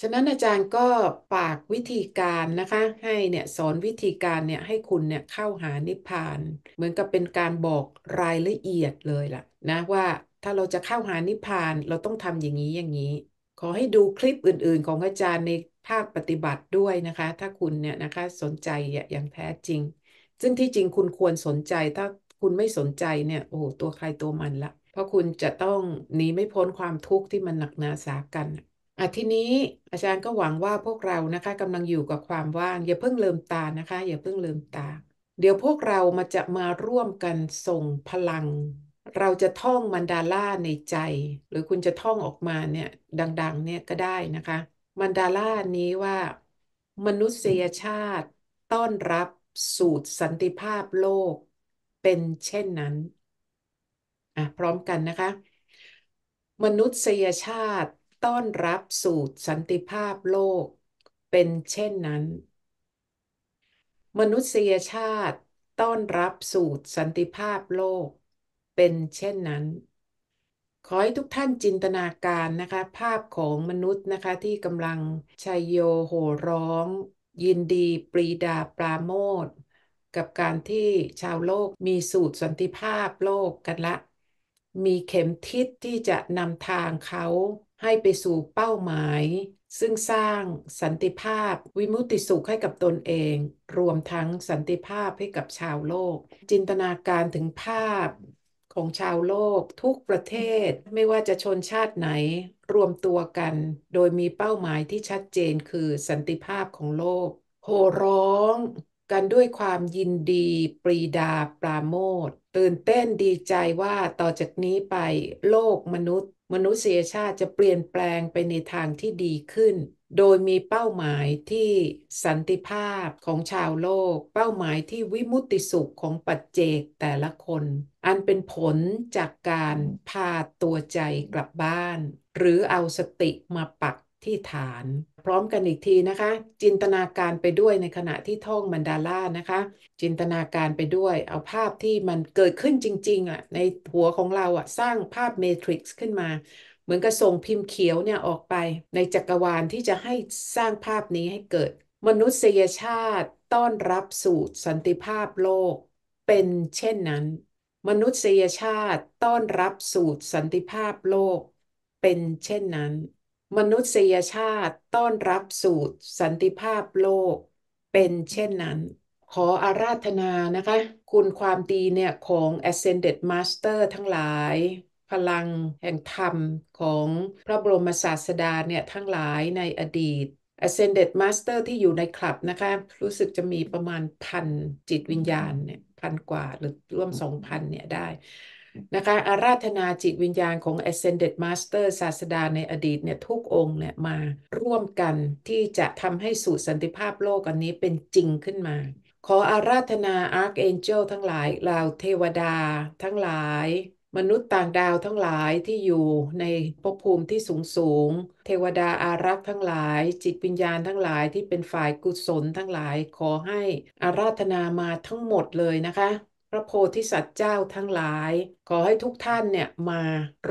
ฉะนั้นอาจารย์ก็ฝากวิธีการนะคะ ให้เนี่ยสอนวิธีการเนี่ยให้คุณเนี่ยเข้าหานิพพาน เหมือนกับเป็นการบอกรายละเอียดเลยล่ะนะว่าถ้าเราจะเข้าหานิพพานเราต้องทำอย่างนี้อย่างนี้ ขอให้ดูคลิปอื่นๆของอาจารย์ในภาคปฏิบัติด้วยนะคะ ถ้าคุณเนี่ยนะคะสนใจอย่างแท้จริง ซึ่งที่จริงคุณควรสนใจ ถ้าคุณไม่สนใจเนี่ยโอ้ตัวใครตัวมันละ เพราะคุณจะต้องหนีไม่พ้นความทุกข์ที่มันหนักหนาสากันอ่ะทีนี้อาจารย์ก็หวังว่าพวกเรานะคะกำลังอยู่กับความว่าง อย่าเพิ่งลืมตานะคะ อย่าเพิ่งลืมตา เดี๋ยวพวกเรามาจะมาร่วมกันส่งพลัง เราจะท่องมันดาล่าในใจหรือคุณจะท่องออกมาเนี่ยดังๆเนี่ยก็ได้นะคะมันดาล่านี้ว่ามนุษยชาติต้อนรับสูตรสันติภาพโลกเป็นเช่นนั้นอ่ะพร้อมกันนะคะ มนุษยชาติต้อนรับสู่สันติภาพโลกเป็นเช่นนั้น มนุษยชาติต้อนรับสู่สันติภาพโลกเป็นเช่นนั้น ขอให้ทุกท่านจินตนาการนะคะภาพของมนุษย์นะคะที่กำลังชัยโยโหร้อง ยินดีปรีดาปราโมทกับการที่ชาวโลกมีสูตรสันติภาพโลกกันละ มีเข็มทิศที่จะนำทางเขาให้ไปสู่เป้าหมาย ซึ่งสร้างสันติภาพ วิมุติสุขให้กับตนเอง รวมทั้งสันติภาพให้กับชาวโลก จินตนาการถึงภาพของชาวโลก ทุกประเทศ ไม่ว่าจะชนชาติไหน รวมตัวกัน โดยมีเป้าหมายที่ชัดเจนคือสันติภาพของโลกโห่ร้องกันด้วยความยินดีปรีดาปราโมทตื่นเต้นดีใจว่าต่อจากนี้ไปโลกมนุษย์มนุษยชาติจะเปลี่ยนแปลงไปในทางที่ดีขึ้น โดยมีเป้าหมายที่สันติภาพของชาวโลก เป้าหมายที่วิมุติสุขของปัจเจกแต่ละคน อันเป็นผลจากการพาตัวใจกลับบ้าน หรือเอาสติมาปักที่ฐานร้อมกันอีกทีนะคะ จินตนาการไปด้วยในขณะที่ท่องมันดาล่านะคะ จินตนาการไปด้วยเอาภาพที่มันเกิดขึ้นจริงๆอ่ะในหัวของเราอ่ะสร้างภาพเมทริกซ์ขึ้นมา เหมือนกับส่งพิมพ์เขียวเนี่ยออกไปในจักรวาลที่จะให้สร้างภาพนี้ให้เกิด มนุษยชาติต้อนรับสู่สันติภาพโลกเป็นเช่นนั้น มนุษยชาติต้อนรับสู่สันติภาพโลกเป็นเช่นนั้นมนุษยชาติต้อนรับสู่สันติภาพโลกเป็นเช่นนั้น ขออาราธนานะคะคุณความดีเนี่ยของ Ascended Master ทั้งหลาย พลังแห่งธรรมของพระบรมศาสดาเนี่ยทั้งหลายในอดีต Ascended Master ที่อยู่ในคลับนะคะรู้สึกจะมีประมาณพันจิตวิญญาณเนี่ยพันกว่าหรือร่วมสองพันเนี่ยได้นะคะอาราธนาจิตวิญญาณของ Ascended Master ศาสดาในอดีตเนี่ยทุกองค์เนี่ยมาร่วมกันที่จะทำให้สู่สันติภาพโลกอันนี้เป็นจริงขึ้นมา ขออาราธนาอาร์ a เ g e เจลทั้งหลายเหล่าเทวดาทั้งหลาย มนุษย์ต่างดาวทั้งหลายที่อยู่ในภพภูมิที่สูงสูงเทวดาอารักษ์ทั้งหลาย จิตวิญญาณทั้งหลายที่เป็นฝ่ายกุศลทั้งหลาย ขอให้อาราธนามาทั้งหมดเลยนะคะพระโพธิสัตว์เจ้าทั้งหลายขอให้ทุกท่านเนี่ยมา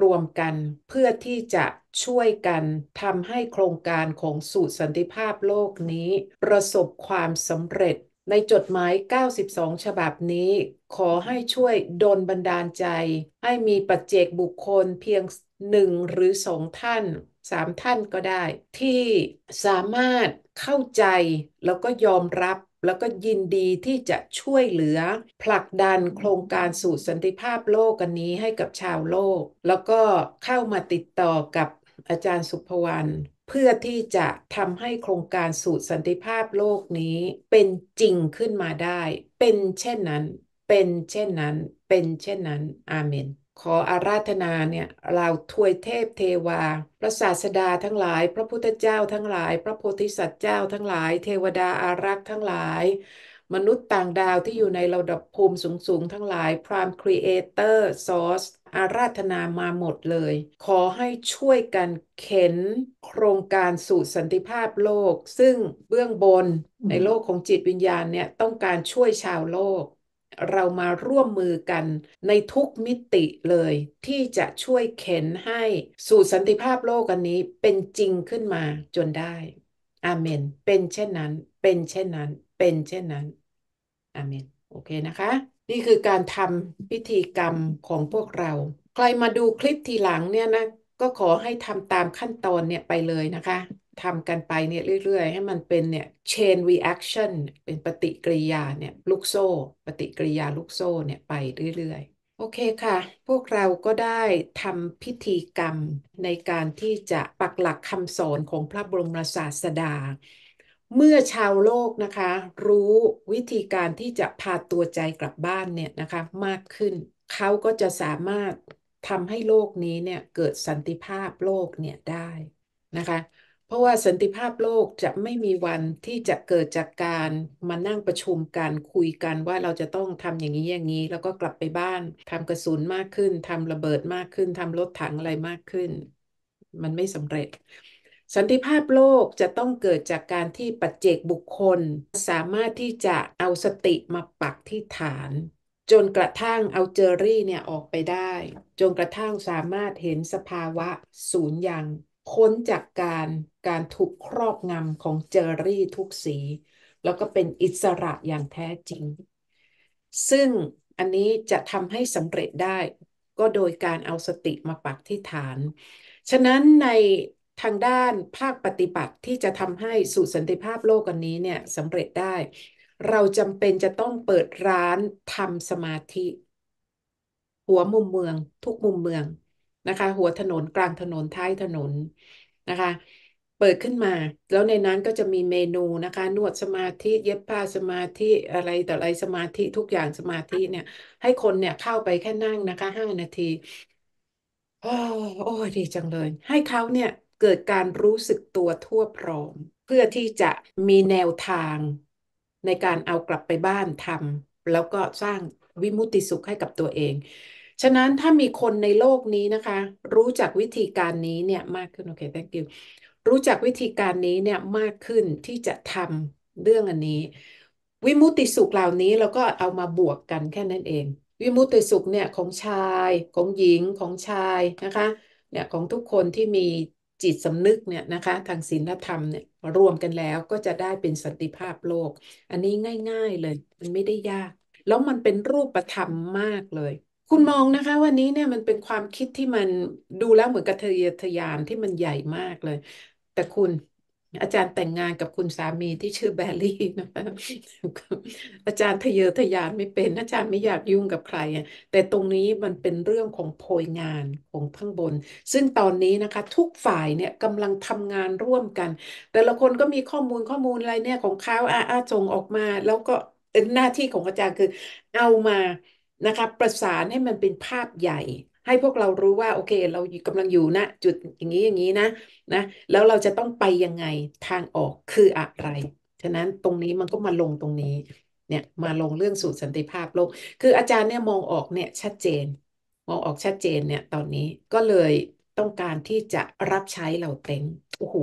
รวมกัน เพื่อที่จะช่วยกันทำให้โครงการของสูตรสันติภาพโลกนี้ ประสบความสำเร็จในจดหมาย 92 ฉบับนี้ ขอให้ช่วยดลบันดาลใจ ให้มีปัจเจกบุคคลเพียงหนึ่งหรือสองท่านสามท่านก็ได้ ที่สามารถเข้าใจแล้วก็ยอมรับแล้วก็ยินดีที่จะช่วยเหลือ ผลักดันโครงการสู่สันติภาพโลกกันนี้ให้กับชาวโลก แล้วก็เข้ามาติดต่อกับอาจารย์สุภวรรณเพื่อที่จะทำให้โครงการสูตรสันติภาพโลกนี้ เป็นจริงขึ้นมาได้เป็นเช่นนั้นเป็นเช่นนั้นเป็นเช่นนั้นอาเมนขออาราธนาเนี่ยเราถวยเทพเทวาพระศาสดาทั้งหลาย พระพุทธเจ้าทั้งหลาย พระโพธิสัตว์เจ้าทั้งหลายเทวดาอารักษ์ทั้งหลาย มนุษย์ต่างดาวที่อยู่ในระดับภูมิสูงๆทั้งหลายพรามครีเอเตอร์ซอสอาราธนามาหมดเลย ขอให้ช่วยกันเข็นโครงการสู่สันติภาพโลก ซึ่งเบื้องบนในโลกของจิตวิญญาณเนี่ยต้องการช่วยชาวโลกเรามาร่วมมือกันในทุกมิติเลยที่จะช่วยเข็นให้สู่สันติภาพโลกอันนี้เป็นจริงขึ้นมาจนได้อาเมน เป็นเช่นนั้น เป็นเช่นนั้น เป็นเช่นนั้นอาเมน โอเคนะคะ นี่คือการทำพิธีกรรมของพวกเรา ใครมาดูคลิปทีหลังเนี่ยนะ ก็ขอให้ทำตามขั้นตอนเนี่ยไปเลยนะคะทำกันไปเนี่ยเรื่อย ๆ ให้มันเป็นเนี่ย chain reaction เป็นปฏิกิริยาเนี่ยลูกโซ่ ปฏิกิริยาลูกโซ่เนี่ยไปเรื่อย ๆ โอเคค่ะ พวกเราก็ได้ทำพิธีกรรมในการที่จะปักหลักคำสอนของพระบรมศาสดาเมื่อชาวโลกนะคะ รู้วิธีการที่จะพาตัวใจกลับบ้านเนี่ยนะคะมากขึ้นเขาก็จะสามารถทำให้โลกนี้เนี่ยเกิดสันติภาพโลกเนี่ยได้นะคะเพราะว่าสันติภาพโลกจะไม่มีวันที่จะเกิดจากการมานั่งประชุมการคุยกันว่าเราจะต้องทำอย่างนี้อย่างนี้ แล้วก็กลับไปบ้าน ทำกระสุนมากขึ้น ทำระเบิดมากขึ้น ทำรถถังอะไรมากขึ้น มันไม่สำเร็จ สันติภาพโลกจะต้องเกิดจากการที่ปัจเจกบุคคล สามารถที่จะเอาสติมาปักที่ฐาน จนกระทั่งเอาเจอรี่เนี่ยออกไปได้ จนกระทั่งสามารถเห็นสภาวะศูนย์ยังพ้นจากการการถูกครอบงำของเจอรี่ทุกสี แล้วก็เป็นอิสระอย่างแท้จริง ซึ่งอันนี้จะทำให้สำเร็จได้ ก็โดยการเอาสติมาปักที่ฐาน ฉะนั้นในทางด้านภาคปฏิบัติที่จะทำให้สู่สันติภาพโลกอันนี้เนี่ยสำเร็จได้ เราจำเป็นจะต้องเปิดร้านทำสมาธิ หัวมุมเมืองทุกมุมเมืองนะคะหัวถนนกลางถนน ท้ายถนนนะคะ เปิดขึ้นมา แล้วในนั้นก็จะมีเมนูนะคะ นวดสมาธิเย็บผ้าสมาธิอะไรแต่อะไรสมาธิทุกอย่างสมาธิเนี่ย ให้คนเนี่ยเข้าไปแค่นั่งนะคะห้านาทีโอ้โอ้ดีจังเลย ให้เขาเนี่ยเกิดการรู้สึกตัวทั่วพร้อม เพื่อที่จะมีแนวทางในการเอากลับไปบ้านทำแล้วก็สร้างวิมุตติสุขให้กับตัวเองฉะนั้นถ้ามีคนในโลกนี้นะคะ รู้จักวิธีการนี้เนี่ยมากขึ้นโอเค thank you รู้จักวิธีการนี้เนี่ยมากขึ้นที่จะทำเรื่องอันนี้วิมุติสุขเหล่านี้เราก็เอามาบวกกันแค่นั้นเอง วิมุตติสุขเนี่ยของชายของหญิงของชายนะคะเนี่ยของทุกคนที่มีจิตสำนึกเนี่ยนะคะทางศีลธรรมเนี่ยรวมกันแล้วก็จะได้เป็นสันติภาพโลก อันนี้ง่ายๆเลย มันไม่ได้ยาก แล้วมันเป็นรูปธรรมมากเลยคุณมองนะคะวันนี้เนี่ยมันเป็นความคิดที่มันดูแล้วเหมือนกัทะเยทะยานที่มันใหญ่มากเลย แต่คุณอาจารย์แต่งงานกับคุณสามีที่ชื่อแบรี่นะคะอาจารย์ทะเยอทะยานไม่เป็นอาจารย์ไม่อยากยุ่งกับใครอ่ะแต่ตรงนี้มันเป็นเรื่องของโพยงานของข้างบน ซึ่งตอนนี้นะคะ ทุกฝ่ายเนี่ยกำลังทำงานร่วมกัน แต่ละคนก็มีข้อมูลข้อมูลอะไรเนี่ยของเขาอาอาจงออกมา แล้วก็หน้าที่ของอาจารย์คือเอามานะคะประสานให้มันเป็นภาพใหญ่ให้พวกเรารู้ว่าโอเค เรากำลังอยู่นะจุดอย่างนี้อย่างนี้นะนะ แล้วเราจะต้องไปยังไงทางออกคืออะไร ฉะนั้นตรงนี้มันก็มาลงตรงนี้เนี่ยมาลงเรื่องสูตรสันติภาพโลก คืออาจารย์เนี่ย มองออกเนี่ยชัดเจน มองออกชัดเจนเนี่ยตอนนี้ก็เลยต้องการที่จะรับใช้เหล่าเต็งโอ้โห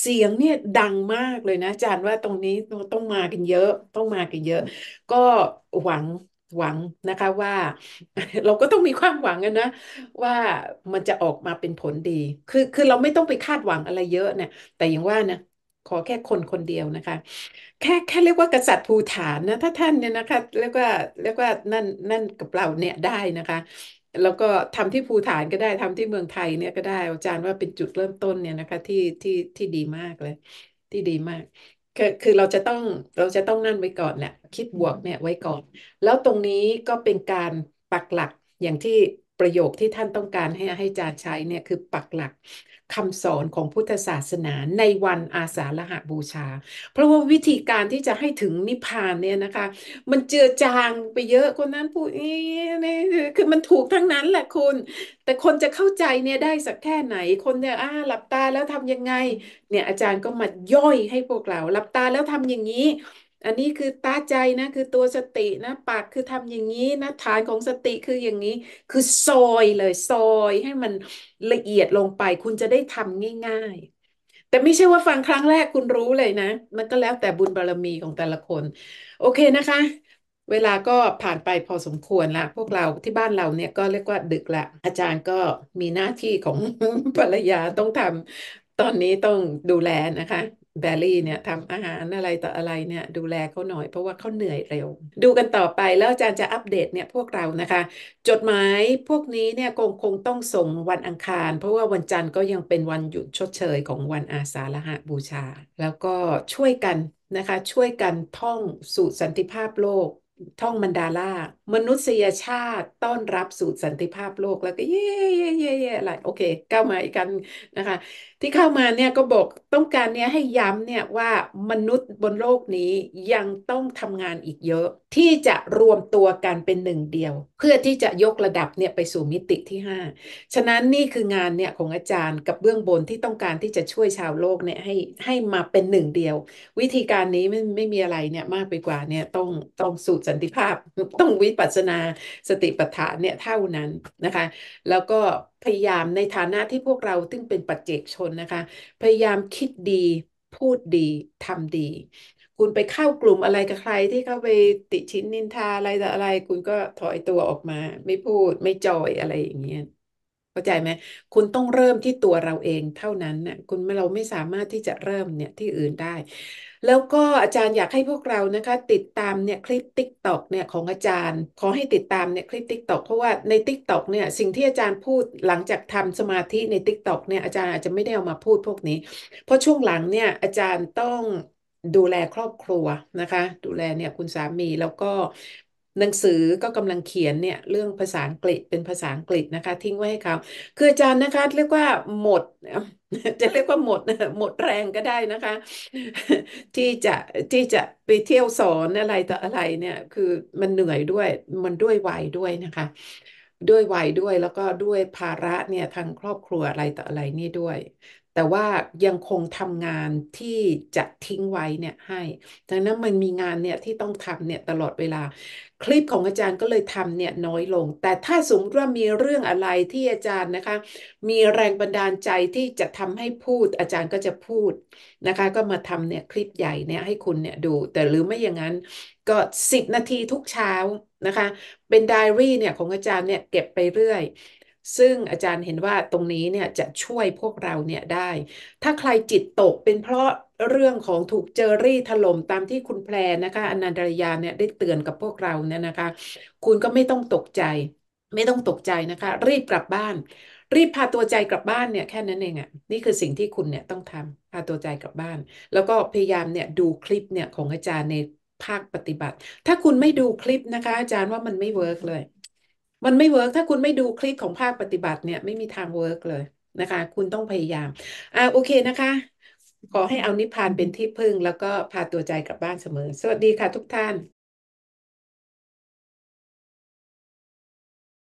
เสียงเนี่ยดังมากเลยนะ อาจารย์ว่าตรงนี้ต้องมากันเยอะ ต้องมากันเยอะ ก็หวังหวังนะคะว่าเราก็ต้องมีความหวังนะ ว่ามันจะออกมาเป็นผลดี คือคือเราไม่ต้องไปคาดหวังอะไรเยอะเนี่ย แต่อย่างว่านะขอแค่คนคนเดียวนะคะ แค่แค่เรียกว่ากษัตริย์ภูฐานนะถ้าท่านเนี่ยนะคะเรียกว่าเรียกว่านั่นนั่นกับเราเนี่ยได้นะคะแล้วก็ทำที่ภูฐานก็ได้ ทำที่เมืองไทยเนี่ยก็ได้อาจารย์ว่าเป็นจุดเริ่มต้นเนี่ยนะคะที่ที่ที่ดีมากเลย ที่ดีมากคือคือเราจะต้องเราจะต้องนั่นไว้ก่อนแหละคิดบวกเนี่ยไว้ก่อน แล้วตรงนี้ก็เป็นการปักหลักอย่างที่ประโยคที่ท่านต้องการให้ให้อาจารย์ใช้เนี่ยคือปักหลักคำสอนของพุทธศาสนาในวันอาสาฬหาบูชา เพราะว่าวิธีการที่จะให้ถึงนิพพานเนี่ยนะคะ มันเจือจางไปเยอะคนนั้นพูดนี่นี่คือมันถูกทั้งนั้นแหละคุณ แต่คนจะเข้าใจเนี่ยได้สักแค่ไหนคนเนี่ยอ้าหลับตาแล้วทำยังไง เนี่ยอาจารย์ก็มาย่อยให้พวกเราหลับตาแล้วทำอย่างนี้อันนี้คือตาใจนะ คือตัวสตินะปากคือทำอย่างนี้นะฐานของสติคืออย่างนี้ คือซอยเลยซอยให้มันละเอียดลงไปคุณจะได้ทำง่าย ๆ แต่ไม่ใช่ว่าฟังครั้งแรกคุณรู้เลยนะ มันก็แล้วแต่บุญบารมีของแต่ละคน โอเคนะคะเวลาก็ผ่านไปพอสมควรละพวกเราที่บ้านเราเนี่ยก็เรียกว่า ดึกละอาจารย์ก็มีหน้าที่ของภรรยาต้องทำตอนนี้ต้องดูแลนะคะเบลลี่เนี่ยทำอาหารอะไร ต่ออะไรเนี่ยดูแลเขาหน่อย เพราะว่าเขาเหนื่อยเร็ว ดูกันต่อไปแล้วอาจารย์จะอัปเดตเนี่ยพวกเรานะคะ จดหมายพวกนี้เนี่ยคงคงต้องส่งวันอังคาร เพราะว่าวันจันทร์ก็ยังเป็นวันหยุดชดเชยของวันอาสาฬหบูชา แล้วก็ช่วยกันนะคะช่วยกันท่องสู่สันติภาพโลกท่องมันดาล่ามนุษยชาติต้อนรับสู่สันติภาพโลก แล้วก็เย่เย่เย่เย่อะไรโอเคก้าวมาอีกกันนะคะ ที่เข้ามาเนี่ยก็บอกต้องการเนี่ยให้ย้ำเนี่ยว่ามนุษย์บนโลกนี้ยังต้องทำงานอีกเยอะที่จะรวมตัวกันเป็นหนึ่งเดียว เพื่อที่จะยกระดับเนี่ยไปสู่มิติที่ห้าฉะนั้นนี่คืองานเนี่ยของอาจารย์กับเบื้องบนที่ต้องการที่จะช่วยชาวโลกเนี่ยให้ให้มาเป็นหนึ่งเดียววิธีการนี้ไม่ไม่มีอะไรเนี่ยมากไปกว่าเนี่ยต้องต้องสู่สันติภาพ ต้องวิปัสนาสติปัฏฐานเนี่ยเท่านั้นนะคะ แล้วก็พยายามในฐานะที่พวกเราซึ่งเป็นปัจเจกชนนะคะ พยายามคิดดีพูดดีทำดี คุณไปเข้ากลุ่มอะไรกับใครที่เขาไปติชิ้นนินทาอะไรแต่อะไร คุณก็ถอยตัวออกมา ไม่พูดไม่จอยอะไรอย่างเงี้ยเข้าใจไหมคุณต้องเริ่มที่ตัวเราเองเท่านั้นน่ะคุณเราไม่สามารถที่จะเริ่มเนี่ยที่อื่นได้ แล้วก็อาจารย์อยากให้พวกเรานะคะติดตามเนี่ยคลิปติ๊กตอกเนี่ยของอาจารย์ขอให้ติดตามเนี่ยคลิปติ๊กตอกเพราะว่าในติ๊กตอกเนี่ยสิ่งที่อาจารย์พูดหลังจากทำสมาธิในติ๊กตอกเนี่ยอาจารย์อาจจะไม่ได้เอามาพูดพวกนี้ เพราะช่วงหลังเนี่ย อาจารย์ต้องดูแลครอบครัวนะคะ ดูแลเนี่ยคุณสามีแล้วก็หนังสือก็กำลังเขียนเนี่ยเรื่องภาษาอังกฤษเป็นภาษาอังกฤษนะคะ ทิ้งไว้ให้เขาคืออาจารย์นะคะเรียกว่าหมดจะเรียกว่าหมดหมดแรงก็ได้นะคะ ที่จะที่จะไปเที่ยวสอนอะไรต่ออะไรเนี่ย คือมันเหนื่อยด้วยมันด้วยวัยด้วยนะคะ ด้วยวัยด้วยแล้วก็ด้วยภาระเนี่ยทางครอบครัวอะไรต่ออะไรนี่ด้วยแต่ว่ายังคงทำงานที่จะทิ้งไว้เนี่ยให้ดังนั้นมันมีงานเนี่ยที่ต้องทำเนี่ยตลอดเวลา คลิปของอาจารย์ก็เลยทำเนี่ยน้อยลง แต่ถ้าสมมติว่ามีเรื่องอะไรที่อาจารย์นะคะ มีแรงบันดาลใจที่จะทำให้พูดอาจารย์ก็จะพูดนะคะ ก็มาทำเนี่ยคลิปใหญ่เนี่ยให้คุณเนี่ยดู แต่หรือไม่อย่างนั้นก็สิบนาทีทุกเช้านะคะเป็นไดอารี่เนี่ยของอาจารย์เนี่ยเก็บไปเรื่อยซึ่งอาจารย์เห็นว่าตรงนี้เนี่ยจะช่วยพวกเราเนี่ยได้ ถ้าใครจิตตกเป็นเพราะเรื่องของถูกเจอรี่ถล่มตามที่คุณแพรนะคะ อนันตรยาเนี่ยได้เตือนกับพวกเราเนี่ยนะคะ คุณก็ไม่ต้องตกใจ ไม่ต้องตกใจนะคะ รีบกลับบ้าน รีบพาตัวใจกลับบ้านเนี่ยแค่นั้นเองอะ่ะนี่คือสิ่งที่คุณเนี่ยต้องทำพาตัวใจกลับบ้าน แล้วก็พยายามเนี่ยดูคลิปเนี่ยของอาจารย์ในภาคปฏิบัติ ถ้าคุณไม่ดูคลิปนะคะ อาจารย์ว่ามันไม่เวิร์กเลยมันไม่เวิร์กถ้าคุณไม่ดูคลิปของภาคปฏิบัติเนี่ย ไม่มีทางเวิร์กเลยนะคะ คุณต้องพยายามอ่าโอเคนะคะ ขอให้เอานิพพานเป็นที่พึ่ง แล้วก็พาตัวใจกลับบ้านเสมอ สวัสดีค่ะทุกท่าน